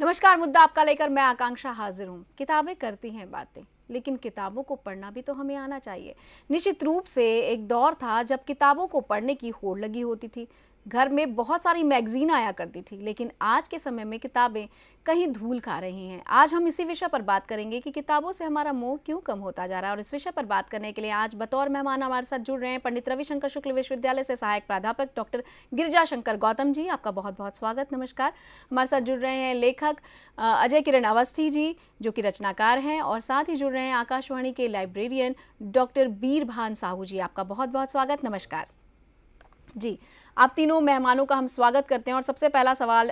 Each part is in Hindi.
नमस्कार मुद्दा आपका लेकर मैं आकांक्षा हाजिर हूँ किताबें करती हैं बातें लेकिन किताबों को पढ़ना भी तो हमें आना चाहिए निश्चित रूप से एक दौर था जब किताबों को पढ़ने की होड़ लगी होती थी घर में बहुत सारी मैगजीन आया करती थी लेकिन आज के समय में किताबें कहीं धूल खा रही हैं आज हम इसी विषय पर बात करेंगे कि किताबों से हमारा मोह क्यों कम होता जा रहा है और इस विषय पर बात करने के लिए आज बतौर मेहमान हमारे साथ जुड़ रहे हैं पंडित रविशंकर शुक्ल विश्वविद्यालय से सहायक प्राध्यापक डॉक्टर गिरिजा शंकर गौतम जी आपका बहुत बहुत स्वागत नमस्कार हमारे साथ जुड़ रहे हैं लेखक अजय किरण अवस्थी जी जो कि रचनाकार हैं और साथ ही जुड़ रहे हैं आकाशवाणी के लाइब्रेरियन डॉक्टर बीरभान साहू जी आपका बहुत बहुत स्वागत नमस्कार जी आप तीनों मेहमानों का हम स्वागत करते हैं और सबसे पहला सवाल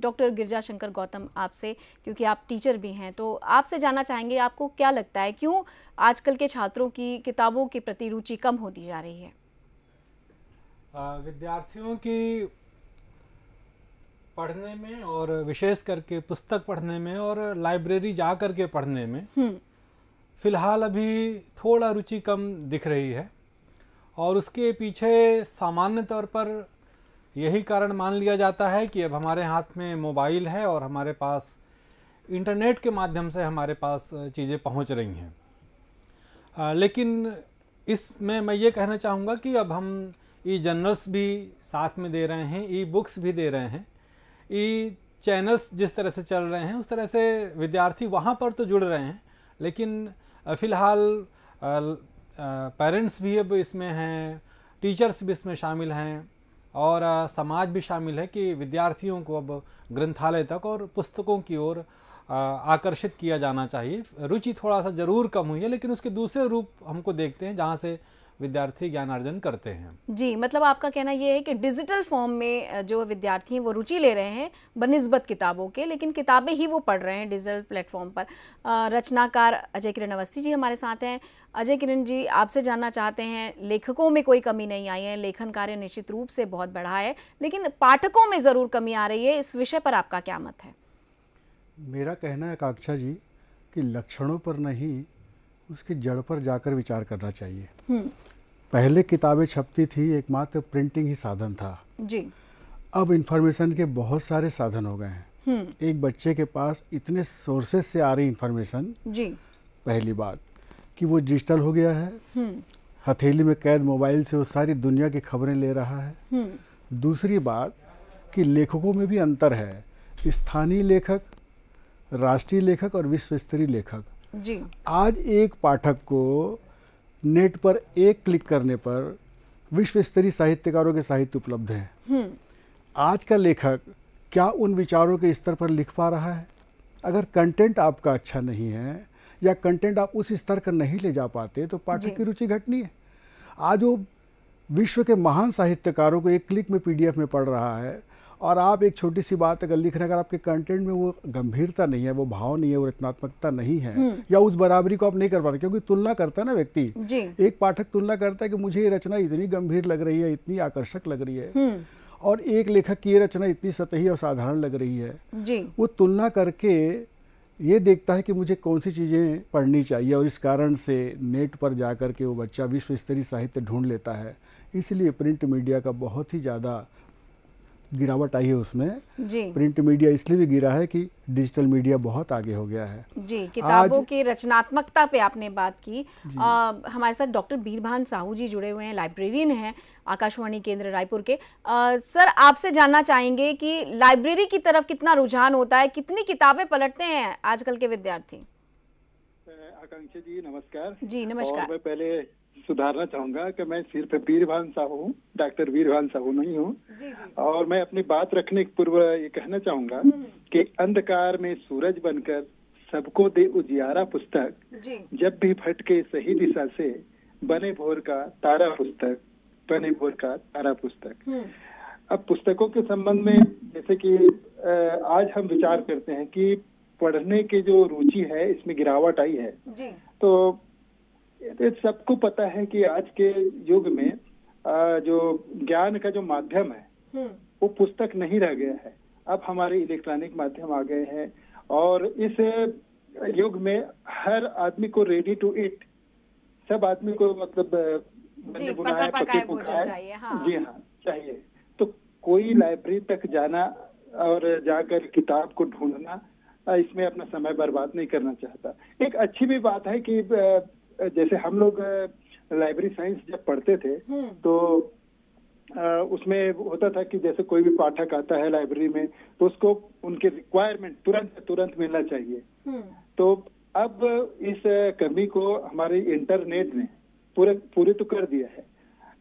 डॉक्टर गिरजा शंकर गौतम आपसे क्योंकि आप टीचर भी हैं तो आपसे जानना चाहेंगे आपको क्या लगता है क्यों आजकल के छात्रों की किताबों के प्रति रुचि कम होती जा रही है विद्यार्थियों की पढ़ने में और विशेष करके पुस्तक पढ़ने में और लाइब्रेरी जा कर के पढ़ने में हम्म। फिलहाल अभी थोड़ा रुचि कम दिख रही है और उसके पीछे सामान्य तौर पर यही कारण मान लिया जाता है कि अब हमारे हाथ में मोबाइल है और हमारे पास इंटरनेट के माध्यम से हमारे पास चीज़ें पहुंच रही हैं लेकिन इसमें मैं ये कहना चाहूँगा कि अब हम ई जर्नल्स भी साथ में दे रहे हैं ई बुक्स भी दे रहे हैं ई चैनल्स जिस तरह से चल रहे हैं उस तरह से विद्यार्थी वहाँ पर तो जुड़ रहे हैं लेकिन फ़िलहाल पेरेंट्स भी अब इसमें हैं टीचर्स भी इसमें शामिल हैं और समाज भी शामिल है कि विद्यार्थियों को अब ग्रंथालय तक और पुस्तकों की ओर आकर्षित किया जाना चाहिए रुचि थोड़ा सा ज़रूर कम हुई है लेकिन उसके दूसरे रूप हमको देखते हैं जहाँ से विद्यार्थी ज्ञान अर्जन करते हैं जी मतलब आपका कहना यह है कि डिजिटल फॉर्म में जो विद्यार्थी हैं वो रुचि ले रहे हैं बनस्बत किताबों के लेकिन किताबें ही वो पढ़ रहे हैं डिजिटल प्लेटफॉर्म पर रचनाकार अजय किरण अवस्थी जी हमारे साथ हैं अजय किरण जी आपसे जानना चाहते हैं लेखकों में कोई कमी नहीं आई है लेखन कार्य निश्चित रूप से बहुत बढ़ा है लेकिन पाठकों में ज़रूर कमी आ रही है इस विषय पर आपका क्या मत है मेरा कहना है काक्षा जी कि लक्षणों पर नहीं उसकी जड़ पर जाकर विचार करना चाहिए हम्म। पहले किताबें छपती थी एकमात्र प्रिंटिंग ही साधन था जी अब इन्फॉर्मेशन के बहुत सारे साधन हो गए हैं हम्म। एक बच्चे के पास इतने सोर्सेस से आ रही इन्फॉर्मेशन जी पहली बात कि वो डिजिटल हो गया है हम्म। हथेली में कैद मोबाइल से वो सारी दुनिया की खबरें ले रहा है हम्म। दूसरी बात कि लेखकों में भी अंतर है स्थानीय लेखक राष्ट्रीय लेखक और विश्व स्तरीय लेखक जी आज एक पाठक को नेट पर एक क्लिक करने पर विश्व स्तरीय साहित्यकारों के साहित्य उपलब्ध हैं हम्म। आज का लेखक क्या उन विचारों के स्तर पर लिख पा रहा है अगर कंटेंट आपका अच्छा नहीं है या कंटेंट आप उस स्तर का नहीं ले जा पाते तो पाठक की रुचि घटनी है आज वो विश्व के महान साहित्यकारों को एक क्लिक में पीडीएफ में पढ़ रहा है और आप एक छोटी सी बात अगर लिख रहे हैं अगर आपके कंटेंट में वो गंभीरता नहीं है वो भाव नहीं है वो रचनात्मकता नहीं है हम्म। या उस बराबरी को आप नहीं कर पाते क्योंकि तुलना करता है ना व्यक्ति एक पाठक तुलना करता है कि मुझे ये रचना इतनी गंभीर लग रही है इतनी आकर्षक लग रही है हम्म। और एक लेखक की ये रचना इतनी सतही और साधारण लग रही है वो तुलना करके ये देखता है कि मुझे कौन सी चीज़ें पढ़नी चाहिए और इस कारण से नेट पर जा कर के वो बच्चा विश्व स्तरीय साहित्य ढूंढ लेता है इसलिए प्रिंट मीडिया का बहुत ही ज़्यादा गिरावट आई है उसमें जी प्रिंट मीडिया इसलिए भी गिरा है कि डिजिटल मीडिया बहुत आगे हो गया है जी किताबों की रचनात्मकता पे आपने बात की आ, हमारे साथ डॉक्टर बीरभान साहू जी जुड़े हुए हैं लाइब्रेरियन हैं आकाशवाणी केंद्र रायपुर के आ, सर आपसे जानना चाहेंगे कि लाइब्रेरी की तरफ कितना रुझान होता है कितनी किताबें पलटते हैं आजकल के विद्यार्थी आकांक्षा जी नमस्कार जी नमस्कार मैं पहले सुधारना चाहूंगा कि मैं सिर्फ वीरभान साहू हूँ डॉक्टर वीरभान साहू नहीं हूँ और मैं अपनी बात रखने के पूर्व ये कहना चाहूंगा हम्म। कि अंधकार में सूरज बनकर सबको दे उजियारा पुस्तक जब भी फटके सही दिशा से बने भोर का तारा पुस्तक बने भोर का तारा पुस्तक हम्म। अब पुस्तकों के संबंध में जैसे कि आज हम विचार करते हैं कि पढ़ने की जो रुचि है इसमें गिरावट आई है तो तो सबको पता है कि आज के युग में जो ज्ञान का जो माध्यम है हम्म। वो पुस्तक नहीं रह गया है अब हमारे इलेक्ट्रॉनिक माध्यम आ गए हैं और इस युग में हर आदमी को रेडी टू इट सब आदमी को मतलब जी बुना है पके है। चाहिए हाँ। जी हाँ चाहिए तो कोई लाइब्रेरी तक जाना और जाकर किताब को ढूंढना इसमें अपना समय बर्बाद नहीं करना चाहता एक अच्छी भी बात है कि जैसे हम लोग लाइब्रेरी साइंस जब पढ़ते थे हम्म। तो उसमें होता था कि जैसे कोई भी पाठक आता है लाइब्रेरी में तो उसको उनके रिक्वायरमेंट तुरंत तुरंत मिलना चाहिए हम्म। तो अब इस कमी को हमारे इंटरनेट ने पूरे पूरे तो कर दिया है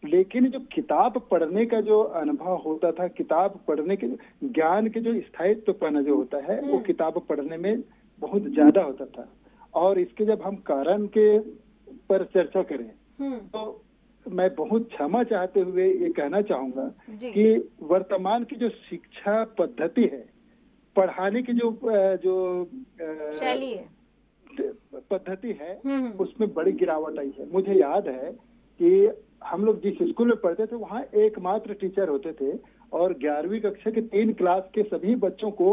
लेकिन जो किताब पढ़ने का जो अनुभव होता था किताब पढ़ने के ज्ञान के जो स्थायित्व पाना जो होता है वो हम्म। किताब पढ़ने में बहुत ज्यादा होता था और इसके जब हम कारण के पर चर्चा करें हम्म। तो मैं बहुत क्षमा चाहते हुए ये कहना चाहूंगा कि वर्तमान की जो शिक्षा पद्धति है पढ़ाने की जो जो शैली है पद्धति है हम्म, हम्म। उसमें बड़ी गिरावट आई है मुझे याद है कि हम लोग जिस स्कूल में पढ़ते थे वहाँ एकमात्र टीचर होते थे और ग्यारहवीं कक्षा के तीन क्लास के सभी बच्चों को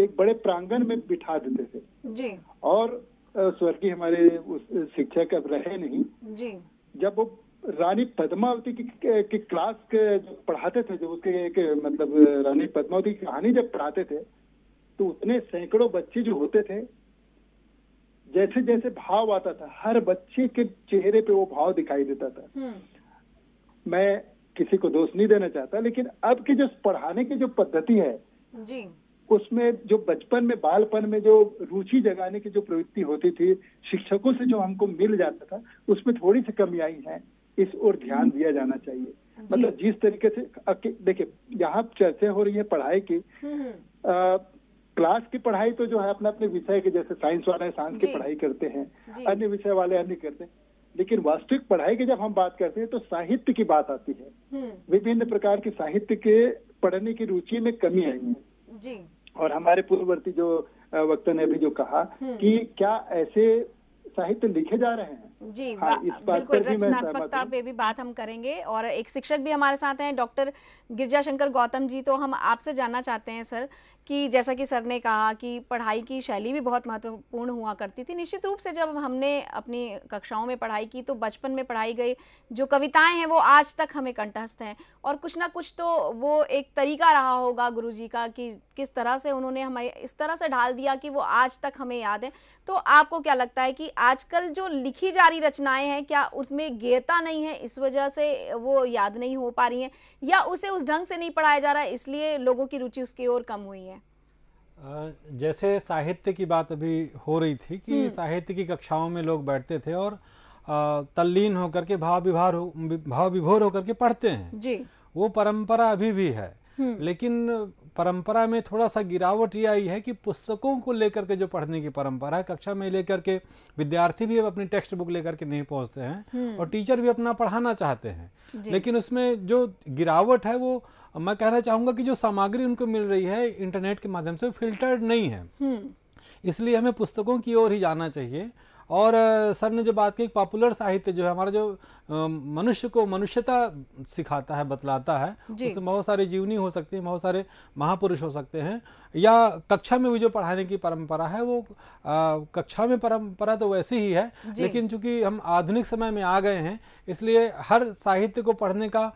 एक बड़े प्रांगण में बिठा देते थे जी। और स्वर्गीय हमारे उस शिक्षक अब रहे नहीं जी जब वो रानी पद्मावती की, की क्लास के जो पढ़ाते थे जो उसके एक मतलब रानी पद्मावती की कहानी जब पढ़ाते थे तो उतने सैकड़ों बच्चे जो होते थे जैसे जैसे भाव आता था हर बच्चे के चेहरे पे वो भाव दिखाई देता था हम्म। मैं किसी को दोष नहीं देना चाहता लेकिन अब की जो पढ़ाने की जो पद्धति है जी उसमें जो बचपन में बालपन में जो रुचि जगाने की जो प्रवृत्ति होती थी शिक्षकों से जो हमको मिल जाता था उसमें थोड़ी सी कमी आई है इस ओर ध्यान हम्म। दिया जाना चाहिए मतलब जिस तरीके से देखिए यहाँ चर्चा हो रही है पढ़ाई की हम्म, हम्म। क्लास की पढ़ाई तो जो है अपने अपने विषय के जैसे साइंस वाले साइंस की पढ़ाई करते हैं अन्य विषय वाले अन्य करते हैं लेकिन वास्तविक पढ़ाई की जब हम बात करते हैं तो साहित्य की बात आती है विभिन्न प्रकार के साहित्य के पढ़ने की रुचि में कमी आई है और हमारे पूर्ववर्ती जो वक्ता ने भी जो कहा हम्म। कि क्या ऐसे साहित्य लिखे जा रहे हैं जी हाँ, इस बात बिल्कुल रचनात्मकता पे भी बात हम करेंगे और एक शिक्षक भी हमारे साथ हैं डॉक्टर गिरजाशंकर गौतम जी तो हम आपसे जानना चाहते हैं सर कि जैसा कि सर ने कहा कि पढ़ाई की शैली भी बहुत महत्वपूर्ण हुआ करती थी निश्चित रूप से जब हमने अपनी कक्षाओं में पढ़ाई की तो बचपन में पढ़ाई गई जो कविताएं हैं वो आज तक हमें कंठस्थ हैं और कुछ ना कुछ तो वो एक तरीका रहा होगा गुरु जी का कि किस तरह से उन्होंने हमें इस तरह से ढाल दिया कि वो आज तक हमें याद है तो आपको क्या लगता है कि आजकल जो लिखी जा रही रचनाएँ हैं क्या उसमें गेयता नहीं है इस वजह से वो याद नहीं हो पा रही हैं या उसे उस ढंग से नहीं पढ़ाया जा रहा है इसलिए लोगों की रुचि उसकी ओर कम हुई है जैसे साहित्य की बात अभी हो रही थी कि हम्म। साहित्य की कक्षाओं में लोग बैठते थे और तल्लीन होकर के भाव विभार हो भाव विभोर होकर के पढ़ते हैं जी वो परंपरा अभी भी है हम्म। लेकिन परंपरा में थोड़ा सा गिरावट ये आई है कि पुस्तकों को लेकर के जो पढ़ने की परंपरा है कक्षा में लेकर के विद्यार्थी भी अब अपनी टेक्स्ट बुक लेकर के नहीं पहुंचते हैं हम्म। और टीचर भी अपना पढ़ाना चाहते हैं लेकिन उसमें जो गिरावट है वो मैं कहना चाहूँगा कि जो सामग्री उनको मिल रही है इंटरनेट के माध्यम से फिल्टर्ड नहीं है हम्म। इसलिए हमें पुस्तकों की ओर ही जाना चाहिए और सर ने जो बात की पॉपुलर साहित्य जो है हमारा जो मनुष्य को मनुष्यता सिखाता है बतलाता है उसमें बहुत सारी जीवनी हो सकती है बहुत सारे महापुरुष हो सकते हैं या कक्षा में भी जो पढ़ाने की परंपरा है वो आ, कक्षा में परंपरा तो वैसी ही है लेकिन चूंकि हम आधुनिक समय में आ गए हैं इसलिए हर साहित्य को पढ़ने का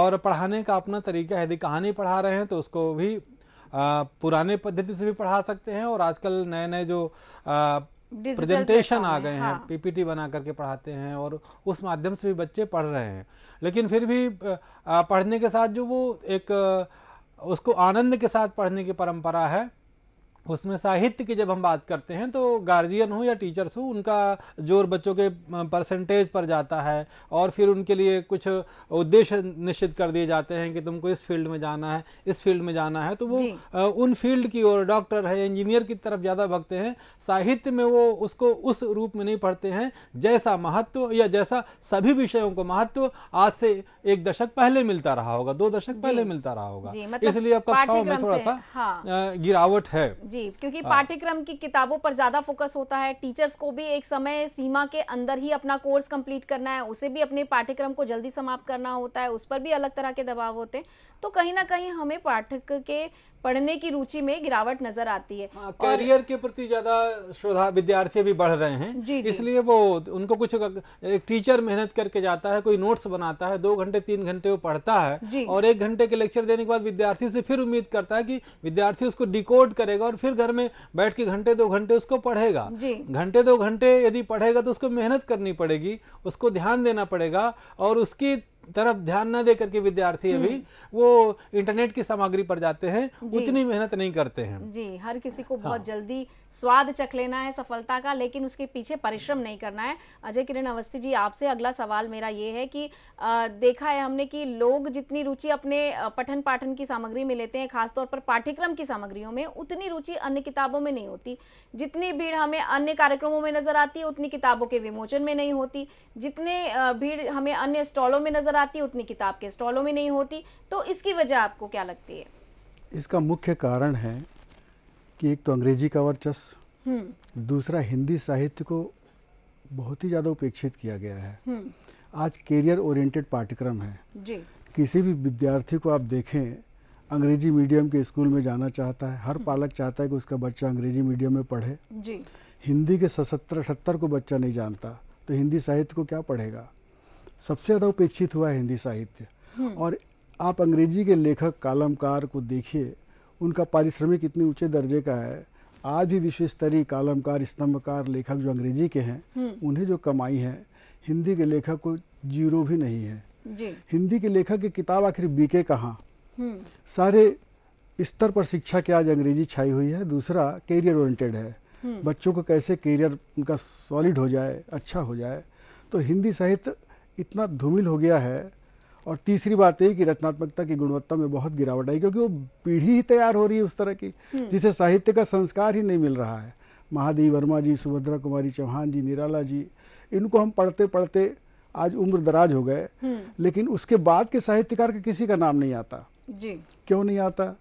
और पढ़ाने का अपना तरीका है यदि कहानी पढ़ा रहे हैं तो उसको भी आ, पुराने पद्धति से भी पढ़ा सकते हैं और आजकल नए नए जो आ, प्रेजेंटेशन आ गए हाँ। हैं पीपीटी बना करके पढ़ाते हैं और उस माध्यम से भी बच्चे पढ़ रहे हैं लेकिन फिर भी पढ़ने के साथ जो वो एक उसको आनंद के साथ पढ़ने की परंपरा है उसमें साहित्य की जब हम बात करते हैं तो गार्जियन हो या टीचर्स हो उनका जोर बच्चों के परसेंटेज पर जाता है और फिर उनके लिए कुछ उद्देश्य निश्चित कर दिए जाते हैं कि तुमको इस फील्ड में जाना है इस फील्ड में जाना है तो वो उन फील्ड की ओर डॉक्टर है इंजीनियर की तरफ ज़्यादा भगते हैं साहित्य में वो उसको उस रूप में नहीं पढ़ते हैं जैसा महत्व या जैसा सभी विषयों को महत्व आज से एक दशक पहले मिलता रहा होगा दो दशक पहले मिलता रहा होगा मतलब इसलिए अब कक्षाओं में थोड़ा सा हाँ। गिरावट है जी क्योंकि हाँ। पाठ्यक्रम की किताबों पर ज्यादा फोकस होता है टीचर्स को भी एक समय सीमा के अंदर ही अपना कोर्स कंप्लीट करना है उसे भी अपने पाठ्यक्रम को जल्दी समाप्त करना होता है उस पर भी अलग तरह के दबाव होते हैं तो कहीं ना कहीं हमें पाठक के पढ़ने की रुचि में गिरावट नजर आती है करियर हाँ, करियर के प्रति ज्यादा श्रद्धा विद्यार्थी भी बढ़ रहे हैं जी, जी। इसलिए वो उनको कुछ एक टीचर मेहनत करके जाता है कोई नोट्स बनाता है दो घंटे तीन घंटे वो पढ़ता है और एक घंटे के लेक्चर देने के बाद विद्यार्थी से फिर उम्मीद करता है कि विद्यार्थी उसको डिकोड करेगा और फिर घर में बैठ के घंटे दो घंटे उसको पढ़ेगा घंटे दो घंटे यदि पढ़ेगा तो उसको मेहनत करनी पड़ेगी उसको ध्यान देना पड़ेगा और उसकी तरफ ध्यान न दे करके विद्यार्थी हम्म। अभी वो इंटरनेट की सामग्री पर जाते हैं उतनी मेहनत नहीं करते हैं जी हर किसी को बहुत हाँ। जल्दी स्वाद चख लेना है सफलता का लेकिन उसके पीछे परिश्रम नहीं करना है अजय किरण अवस्थी जी आपसे अगला सवाल मेरा ये है कि आ, देखा है हमने कि लोग जितनी रुचि अपने पठन पाठन की सामग्री में लेते हैं खासतौर पर पाठ्यक्रम की सामग्रियों में उतनी रुचि अन्य किताबों में नहीं होती जितनी भीड़ हमें अन्य कार्यक्रमों में नजर आती है उतनी किताबों के विमोचन में नहीं होती जितने भीड़ हमें अन्य स्टॉलों में नजर आती है उतनी किताब के स्टॉलों में नहीं होती तो इसकी वजह आपको क्या लगती है इसका मुख्य कारण है कि एक तो अंग्रेजी का वर्चस्व हम्म। दूसरा हिंदी साहित्य को बहुत ही ज़्यादा उपेक्षित किया गया है हम्म। आज कैरियर ओरिएंटेड पाठ्यक्रम है जी। किसी भी विद्यार्थी को आप देखें अंग्रेजी मीडियम के स्कूल में जाना चाहता है हर हम्म। पालक चाहता है कि उसका बच्चा अंग्रेजी मीडियम में पढ़े जी। हिंदी के सतर अठहत्तर को बच्चा नहीं जानता तो हिंदी साहित्य को क्या पढ़ेगा सबसे ज़्यादा उपेक्षित हुआ है हिंदी साहित्य हम्म। और आप अंग्रेजी के लेखक कालमकार को देखिए उनका पारिश्रमिक इतने ऊंचे दर्जे का है आज भी विश्व स्तरीय कालमकार स्तंभकार लेखक जो अंग्रेजी के हैं हम्म। उन्हें जो कमाई है हिंदी के लेखक को जीरो भी नहीं है जी। हिंदी के लेखक की किताब आखिर बीके कहाँ हम्म। सारे स्तर पर शिक्षा के आज अंग्रेजी छाई हुई है दूसरा कैरियर ओरिएंटेड है बच्चों को कैसे करियर उनका सॉलिड हो जाए अच्छा हो जाए तो हिंदी साहित्य इतना धूमिल हो गया है और तीसरी बात यही कि रचनात्मकता की गुणवत्ता में बहुत गिरावट आई क्योंकि वो पीढ़ी ही तैयार हो रही है उस तरह की हम्म। जिसे साहित्य का संस्कार ही नहीं मिल रहा है महादेव वर्मा जी सुभद्रा कुमारी चौहान जी निराला जी इनको हम पढ़ते पढ़ते आज उम्र दराज हो गए हम्म। लेकिन उसके बाद के साहित्यकार का किसी का नाम नहीं आता जी क्यों नहीं आता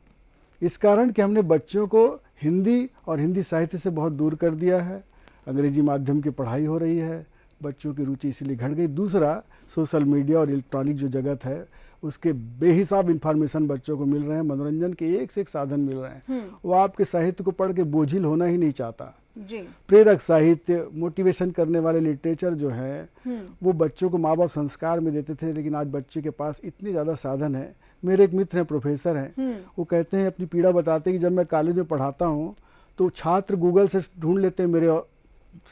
इस कारण कि हमने बच्चों को हिंदी और हिंदी साहित्य से बहुत दूर कर दिया है अंग्रेजी माध्यम की पढ़ाई हो रही है बच्चों की रुचि इसीलिए घट गई दूसरा सोशल मीडिया और इलेक्ट्रॉनिक जो जगत है उसके बेहिसाब इन्फॉर्मेशन बच्चों को मिल रहे हैं मनोरंजन के एक से एक साधन मिल रहे हैं हम्म। वो आपके साहित्य को पढ़ के बोझिल होना ही नहीं चाहता प्रेरक साहित्य मोटिवेशन करने वाले लिटरेचर जो है हम्म। वो बच्चों को माँ बाप संस्कार में देते थे लेकिन आज बच्चे के पास इतने ज़्यादा साधन है मेरे एक मित्र हैं प्रोफेसर हैं हम्म। वो कहते हैं अपनी पीड़ा बताते हैं कि जब मैं कॉलेज में पढ़ाता हूँ तो छात्र गूगल से ढूंढ लेते हैं मेरे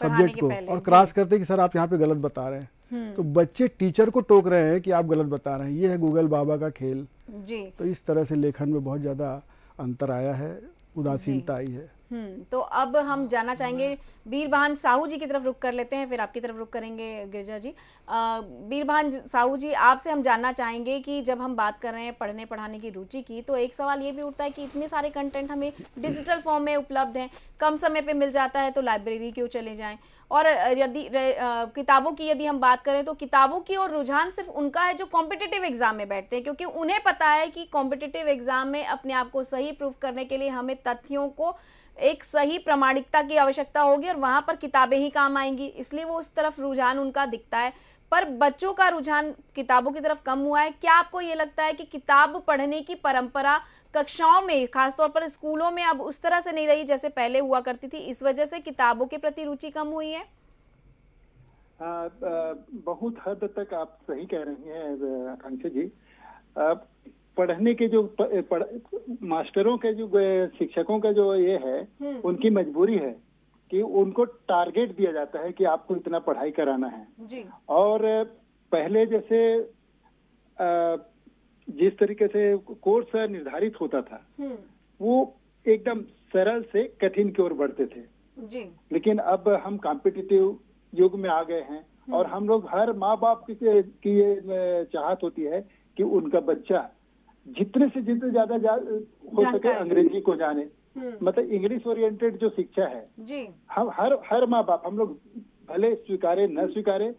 सब्जेक्ट को और क्रॉस करते हैं कि सर आप यहाँ पे गलत बता रहे हैं हम्म। तो बच्चे टीचर को टोक रहे हैं कि आप गलत बता रहे हैं ये है गूगल बाबा का खेल जी तो इस तरह से लेखन में बहुत ज़्यादा अंतर आया है उदासीनता आई है हम्म तो अब हम जाना चाहेंगे बीरबहान साहू जी की तरफ रुक कर लेते हैं फिर आपकी तरफ रुक करेंगे गिरजा जी बीरबहान साहू जी आपसे हम जानना चाहेंगे कि जब हम बात कर रहे हैं पढ़ने पढ़ाने की रुचि की तो एक सवाल ये भी उठता है कि इतने सारे कंटेंट हमें डिजिटल फॉर्म में उपलब्ध हैं कम समय पे मिल जाता है तो लाइब्रेरी क्यों चले जाएँ और यदि किताबों की यदि हम बात करें तो किताबों की और रुझान सिर्फ उनका है जो कॉम्पिटिटिव एग्जाम में बैठते हैं क्योंकि उन्हें पता है कि कॉम्पिटिटिव एग्जाम में अपने आप को सही प्रूफ करने के लिए हमें तथ्यों को एक सही प्रामाणिकता की आवश्यकता होगी और वहाँ पर किताबें ही काम आएंगी इसलिए वो उस तरफ रुझान उनका दिखता है पर बच्चों का रुझान किताबों की तरफ कम हुआ है क्या आपको ये लगता है कि किताब पढ़ने की परंपरा कक्षाओं में खासतौर पर स्कूलों में अब उस तरह से नहीं रही जैसे पहले हुआ करती थी इस वजह से किताबों के प्रति रुचि कम हुई है आ, आ, बहुत हद तक आप सही कह रही हैं आकांक्षा जी पढ़ने के जो प, पढ़, मास्टरों के जो शिक्षकों का जो ये है हम्म। उनकी मजबूरी है कि उनको टारगेट दिया जाता है कि आपको इतना पढ़ाई कराना है जी। और पहले जैसे जिस तरीके से कोर्स निर्धारित होता था हम्म। वो एकदम सरल से कठिन की ओर बढ़ते थे जी। लेकिन अब हम कॉम्पिटिटिव युग में आ गए हैं और हम्म। हम लोग हर माँ बाप की, ये चाहत होती है कि उनका बच्चा जितने से जितने ज्यादा जा, हो सके अंग्रेजी को जाने हम्म। मतलब इंग्लिश ओरिएंटेड जो शिक्षा है जी। हम हर हर माँ बाप हम लोग भले स्वीकारे न स्वीकारे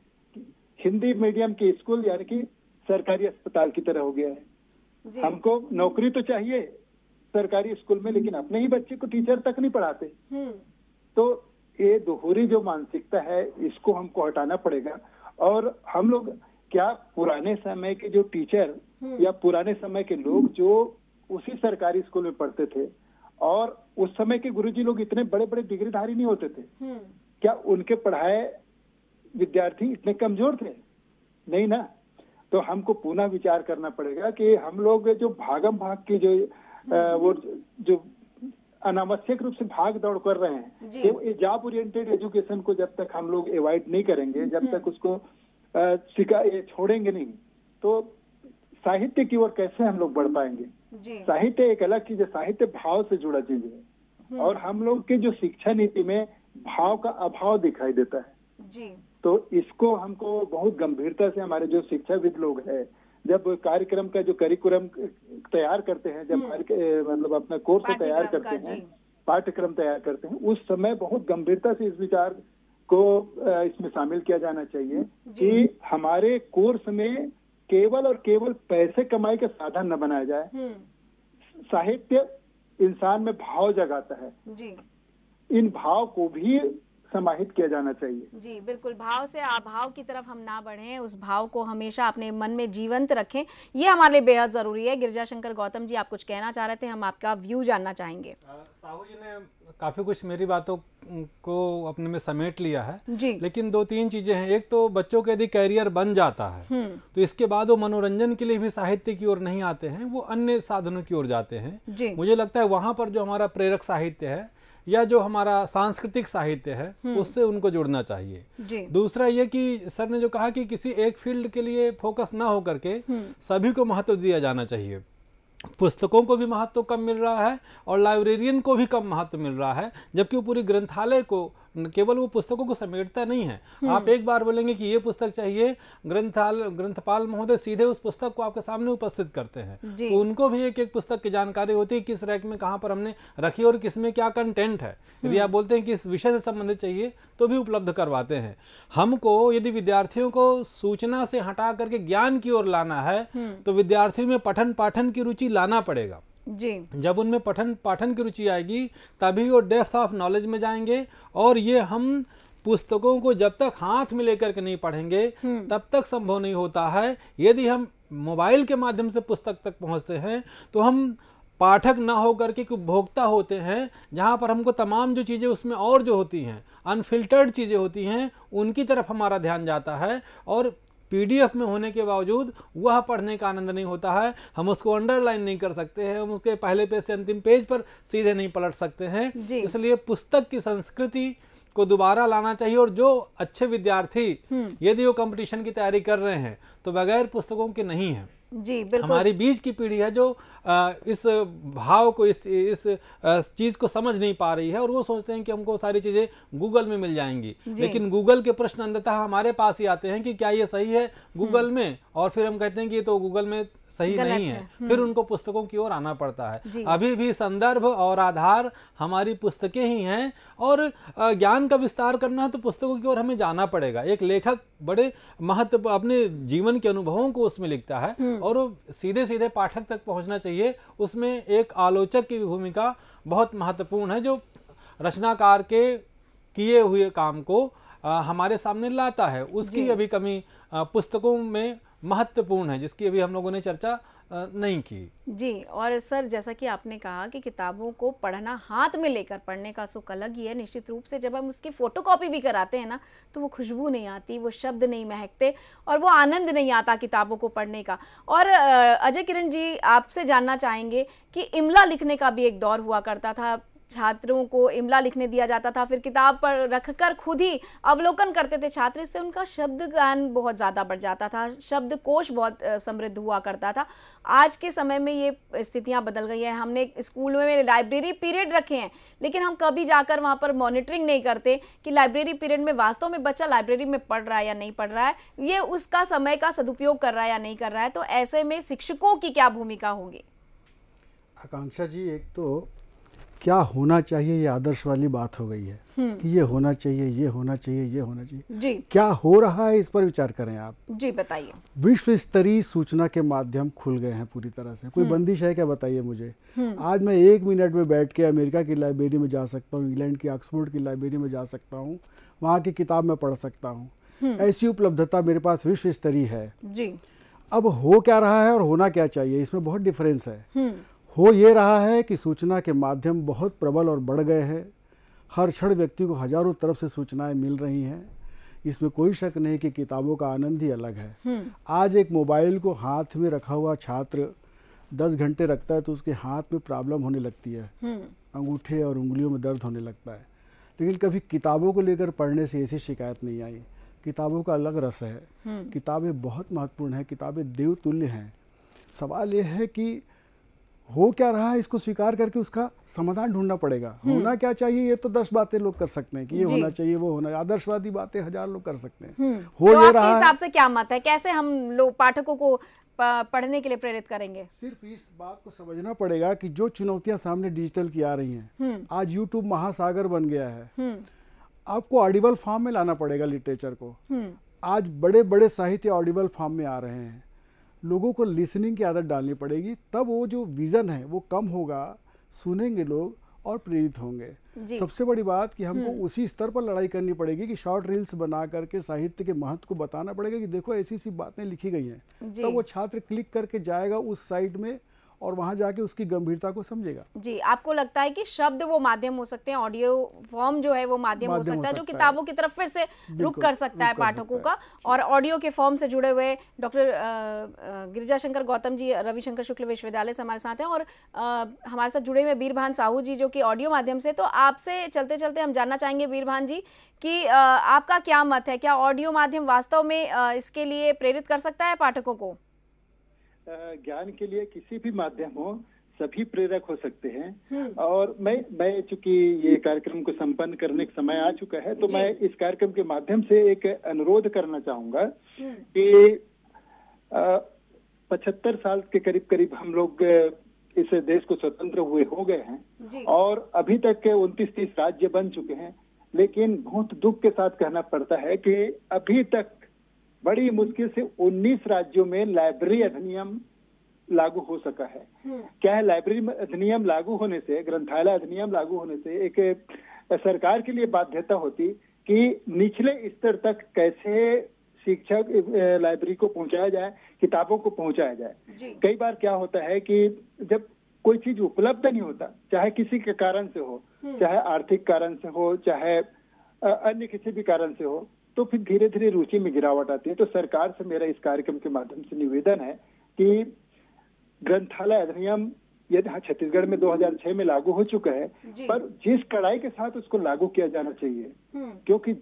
हिंदी मीडियम के स्कूल यानी कि सरकारी अस्पताल की तरह हो गया है हमको नौकरी तो चाहिए सरकारी स्कूल में लेकिन अपने ही बच्चे को टीचर तक नहीं पढ़ाते हम्म। तो ये दोहरी जो मानसिकता है इसको हमको हटाना पड़ेगा और हम लोग क्या पुराने समय के जो टीचर हम्म। या पुराने समय के लोग हम्म। जो उसी सरकारी स्कूल में पढ़ते थे और उस समय के गुरुजी लोग इतने बड़े बड़े डिग्रीधारी नहीं होते थे हम्म। क्या उनके पढ़ाए विद्यार्थी इतने कमजोर थे नहीं ना तो हमको पुनः विचार करना पड़ेगा कि हम लोग जो भागम भाग के जो आ, वो जो अनावश्यक रूप से भाग दौड़ कर रहे हैं जॉब ओरिएंटेड एजुकेशन को जब तक हम लोग एवॉइड नहीं करेंगे जब तक उसको छोड़ेंगे नहीं तो साहित्य की ओर कैसे हम लोग बढ़ पाएंगे साहित्य एक अलग चीज है साहित्य भाव से जुड़ा चीज है हम्म। और हम लोग के जो शिक्षा नीति में भाव का अभाव दिखाई देता है जी। तो इसको हमको बहुत गंभीरता से हमारे जो शिक्षाविद लोग हैं जब कार्यक्रम का जो करिकुलम तैयार करते हैं जब हम्म। मतलब अपना कोर्स तैयार करते हैं पाठ्यक्रम तैयार करते हैं उस समय बहुत गंभीरता से इस विचार को इसमें शामिल किया जाना चाहिए कि हमारे कोर्स में केवल और केवल पैसे कमाई का साधन न बनाया जाए हम्म। साहित्य इंसान में भाव जगाता है इन भाव को भी समाहित किया जाना चाहिए जी बिल्कुल भाव से अभाव की तरफ हम ना बढ़े उस भाव को हमेशा अपने मन में जीवंत रखें ये हमारे लिए बेहद ज़रूरी है गिरजा शंकर गौतम जी आप कुछ कहना चाह रहे थे हम आपका व्यू जानना चाहेंगे साहू जी ने काफ़ी कुछ मेरी बातों को अपने में समेट लिया है जी लेकिन दो तीन चीज़ें हैं एक तो बच्चों के यदि कैरियर बन जाता है हम्म। तो इसके बाद वो मनोरंजन के लिए भी साहित्य की ओर नहीं आते हैं वो अन्य साधनों की ओर जाते हैं मुझे लगता है वहाँ पर जो हमारा प्रेरक साहित्य है या जो हमारा सांस्कृतिक साहित्य है हम्म। उससे उनको जुड़ना चाहिए दूसरा ये कि सर ने जो कहा कि किसी एक फील्ड के लिए फोकस ना हो करके हम्म। सभी को महत्व दिया जाना चाहिए पुस्तकों को भी महत्व कम मिल रहा है और लाइब्रेरियन को भी कम महत्व मिल रहा है जबकि वो पूरी ग्रंथालय को केवल वो पुस्तकों को समेटता नहीं है हम्म। आप एक बार बोलेंगे कि ये पुस्तक चाहिए ग्रंथालय ग्रंथपाल महोदय सीधे उस पुस्तक को आपके सामने उपस्थित करते हैं तो उनको भी एक एक पुस्तक की जानकारी होती है किस रैक में कहाँ पर हमने रखी और किस में क्या कंटेंट है हम्म। यदि आप बोलते हैं कि इस विषय से संबंधित चाहिए तो भी उपलब्ध करवाते हैं हमको यदि विद्यार्थियों को सूचना से हटा करके ज्ञान की ओर लाना है हम्म। तो विद्यार्थियों में पठन पाठन की रुचि लाना पड़ेगा जी जब उनमें पठन पाठन की रुचि आएगी तभी वो डेप्थ ऑफ नॉलेज में जाएंगे और ये हम पुस्तकों को जब तक हाथ में लेकर के नहीं पढ़ेंगे हम्म। तब तक संभव नहीं होता है यदि हम मोबाइल के माध्यम से पुस्तक तक पहुंचते हैं तो हम पाठक ना होकर के उपभोक्ता होते हैं जहां पर हमको तमाम जो चीज़ें उसमें और जो होती हैं अनफिल्टर्ड चीज़ें होती हैं उनकी तरफ हमारा ध्यान जाता है और पीडीएफ में होने के बावजूद वह पढ़ने का आनंद नहीं होता है हम उसको अंडरलाइन नहीं कर सकते हैं हम उसके पहले पेज से अंतिम पेज पर सीधे नहीं पलट सकते हैं इसलिए पुस्तक की संस्कृति को दोबारा लाना चाहिए और जो अच्छे विद्यार्थी हम्म। यदि वो कंपटीशन की तैयारी कर रहे हैं तो बगैर पुस्तकों के नहीं है जी बिल्कुल हमारी बीच की पीढ़ी है जो इस भाव को इस इस चीज़ को समझ नहीं पा रही है और वो सोचते हैं कि हमको सारी चीज़ें गूगल में मिल जाएंगी लेकिन गूगल के प्रश्न अंततः हमारे पास ही आते हैं कि क्या ये सही है गूगल हम्म। में और फिर हम कहते हैं कि तो गूगल में सही नहीं है, है। हम्म। फिर उनको पुस्तकों की ओर आना पड़ता है अभी भी संदर्भ और आधार हमारी पुस्तकें ही हैं और ज्ञान का विस्तार करना है तो पुस्तकों की ओर हमें जाना पड़ेगा एक लेखक बड़े महत्व अपने जीवन के अनुभवों को उसमें लिखता है हम्म। और वो सीधे सीधे पाठक तक पहुंचना चाहिए उसमें एक आलोचक की भूमिका बहुत महत्वपूर्ण है जो रचनाकार के किए हुए काम को आ, हमारे सामने लाता है उसकी अभी कमी आ, पुस्तकों में महत्वपूर्ण है जिसकी अभी हम लोगों ने चर्चा नहीं की जी और सर जैसा कि आपने कहा कि किताबों को पढ़ना हाथ में लेकर पढ़ने का सुख अलग ही है निश्चित रूप से जब हम उसकी फोटोकॉपी भी कराते हैं ना तो वो खुशबू नहीं आती वो शब्द नहीं महकते और वो आनंद नहीं आता किताबों को पढ़ने का और अजय किरण जी आपसे जानना चाहेंगे कि इमला लिखने का भी एक दौर हुआ करता था छात्रों को इमला लिखने दिया जाता था फिर किताब पर रखकर खुद ही अवलोकन करते थे छात्र इससे उनका शब्द ज्ञान बहुत ज़्यादा बढ़ जाता था शब्द कोश बहुत समृद्ध हुआ करता था आज के समय में ये स्थितियाँ बदल गई हैं हमने स्कूल में लाइब्रेरी पीरियड रखे हैं लेकिन हम कभी जाकर वहाँ पर मॉनिटरिंग नहीं करते कि लाइब्रेरी पीरियड में वास्तव में बच्चा लाइब्रेरी में पढ़ रहा है या नहीं पढ़ रहा है ये उसका समय का सदुपयोग कर रहा है या नहीं कर रहा है तो ऐसे में शिक्षकों की क्या भूमिका होगी आकांक्षा जी एक तो क्या होना चाहिए ये आदर्श वाली बात हो गई है हम्म। कि ये होना चाहिए ये होना चाहिए ये होना चाहिए जी क्या हो रहा है इस पर विचार करें आप जी बताइए विश्व स्तरीय सूचना के माध्यम खुल गए हैं पूरी तरह से कोई हम्म। बंदिश है क्या बताइए मुझे हम्म। आज मैं एक मिनट में बैठ के अमेरिका की लाइब्रेरी में जा सकता हूँ इंग्लैंड की ऑक्सफोर्ड की लाइब्रेरी में जा सकता हूँ वहाँ की किताब में पढ़ सकता हूँ ऐसी उपलब्धता मेरे पास विश्व स्तरीय है जी अब हो क्या रहा है और होना क्या चाहिए इसमें बहुत डिफरेंस है हो ये रहा है कि सूचना के माध्यम बहुत प्रबल और बढ़ गए हैं हर क्षण व्यक्ति को हजारों तरफ से सूचनाएं मिल रही हैं इसमें कोई शक नहीं कि किताबों का आनंद ही अलग है हम्म। आज एक मोबाइल को हाथ में रखा हुआ छात्र दस घंटे रखता है तो उसके हाथ में प्रॉब्लम होने लगती है हम्म। अंगूठे और उंगलियों में दर्द होने लगता है लेकिन कभी किताबों को लेकर पढ़ने से ऐसी शिकायत नहीं आई किताबों का अलग रस है हम्म। किताबें बहुत महत्वपूर्ण हैं किताबें देवतुल्य हैं सवाल यह है कि हो क्या रहा है इसको स्वीकार करके उसका समाधान ढूंढना पड़ेगा हम्म। होना क्या चाहिए ये तो दस बातें लोग कर सकते हैं कि ये होना चाहिए वो होना आदर्शवादी बातें हजार लोग कर सकते हैं हम्म। हो तो ये रहा हिसाब से क्या मत है कैसे हम लोग पाठकों को पढ़ने के लिए प्रेरित करेंगे सिर्फ इस बात को समझना पड़ेगा कि जो चुनौतियां सामने डिजिटल की आ रही हैं हम्म। आज यूट्यूब महासागर बन गया है आपको ऑडिबल फॉर्म में लाना पड़ेगा लिटरेचर को आज बड़े बड़े साहित्य ऑडिबल फॉर्म में आ रहे हैं लोगों को लिसनिंग की आदत डालनी पड़ेगी तब वो जो विज़न है वो कम होगा सुनेंगे लोग और प्रेरित होंगे सबसे बड़ी बात कि हमको हम्म। उसी स्तर पर लड़ाई करनी पड़ेगी कि शॉर्ट रील्स बना करके साहित्य के महत्व को बताना पड़ेगा कि देखो ऐसी ऐसी बातें लिखी गई हैं तब तो वो छात्र क्लिक करके जाएगा उस साइट में और वहाँ जाके उसकी गंभीरता को समझेगा जी आपको लगता है कि शब्द वो माध्यम हो सकते हैं ऑडियो फॉर्म जो है वो माध्यम, माध्यम हो सकता है जो किताबों की तरफ फिर से रुक कर सकता है पाठकों का और ऑडियो के फॉर्म से जुड़े हुए डॉक्टर गिरिजाशंकर गौतम जी रविशंकर शुक्ल विश्वविद्यालय से हमारे साथ हैं और हमारे साथ जुड़े हुए बीरभान साहू जी जो कि ऑडियो माध्यम से तो आपसे चलते चलते हम जानना चाहेंगे बीरभान जी कि आपका क्या मत है क्या ऑडियो माध्यम वास्तव में इसके लिए प्रेरित कर सकता है पाठकों को ज्ञान के लिए किसी भी माध्यम हो सभी प्रेरक हो सकते हैं हम्म। और मैं मैं चूंकि ये कार्यक्रम को संपन्न करने का समय आ चुका है तो मैं इस कार्यक्रम के माध्यम से एक अनुरोध करना चाहूंगा हम्म। कि पचहत्तर साल के करीब करीब हम लोग इस देश को स्वतंत्र हुए हो गए हैं और अभी तक उनतीस तीस राज्य बन चुके हैं लेकिन बहुत दुख के साथ कहना पड़ता है कि अभी तक बड़ी मुश्किल से 19 राज्यों में लाइब्रेरी अधिनियम लागू हो सका है हम्म। क्या है लाइब्रेरी अधिनियम लागू होने से ग्रंथालय अधिनियम लागू होने से एक सरकार के लिए बाध्यता होती कि निचले स्तर तक कैसे शिक्षक लाइब्रेरी को पहुंचाया जाए किताबों को पहुंचाया जाए कई बार क्या होता है कि जब कोई चीज उपलब्ध नहीं होता चाहे किसी के कारण से हो हम्म। चाहे आर्थिक कारण से हो चाहे अन्य किसी भी कारण से हो तो फिर धीरे धीरे रुचि में गिरावट आती है तो सरकार से मेरा इस कार्यक्रम के माध्यम से निवेदन है कि ग्रंथालय अधिनियम यदि हाँ, छत्तीसगढ़ में 2006 में लागू हो चुका है पर जिस कड़ाई के साथ उसको लागू किया जाना चाहिए हम्म। क्योंकि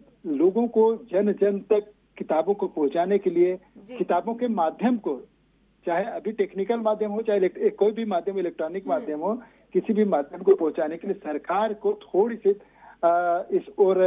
लोगों को जन जन तक किताबों को पहुंचाने के लिए किताबों के माध्यम को चाहे अभी टेक्निकल माध्यम हो चाहे कोई भी माध्यम इलेक्ट्रॉनिक हम्म। माध्यम हो किसी भी माध्यम को पहुंचाने के लिए सरकार को थोड़ी सी इस ओर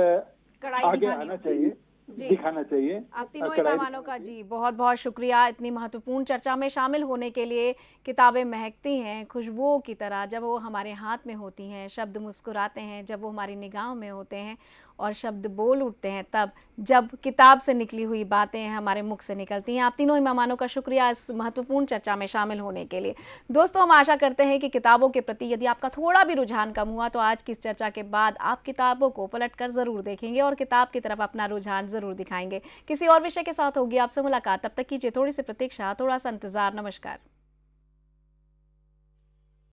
आगे आना चाहिए हम्म। दिखाना चाहिए आप तीनों मेहमानों का जी बहुत बहुत शुक्रिया इतनी महत्वपूर्ण चर्चा में शामिल होने के लिए किताबें महकती हैं खुशबुओं की तरह जब वो हमारे हाथ में होती हैं शब्द मुस्कुराते हैं जब वो हमारी निगाह में होते हैं और शब्द बोल उठते हैं तब जब किताब से निकली हुई बातें हमारे मुख से निकलती हैं आप तीनों ही मेहमानों का शुक्रिया इस महत्वपूर्ण चर्चा में शामिल होने के लिए दोस्तों हम आशा करते हैं कि किताबों के प्रति यदि आपका थोड़ा भी रुझान कम हुआ तो आज की इस चर्चा के बाद आप किताबों को पलट कर ज़रूर देखेंगे और किताब की तरफ अपना रुझान ज़रूर दिखाएंगे किसी और विषय के साथ होगी आपसे मुलाकात तब तक कीजिए थोड़ी सी प्रतीक्षा थोड़ा सा इंतज़ार नमस्कार